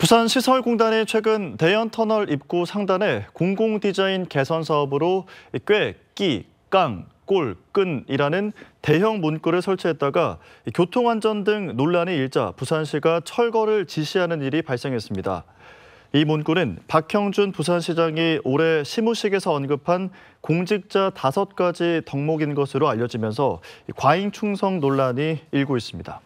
부산시설공단이 최근 대연터널 입구 상단에 공공디자인 개선 사업으로 꽤, 끼, 깡, 꼴, 끈이라는 대형 문구를 설치했다가 교통안전 등 논란이 일자 부산시가 철거를 지시하는 일이 발생했습니다. 이 문구는 박형준 부산시장이 올해 시무식에서 언급한 공직자 다섯 가지 덕목인 것으로 알려지면서 과잉 충성 논란이 일고 있습니다.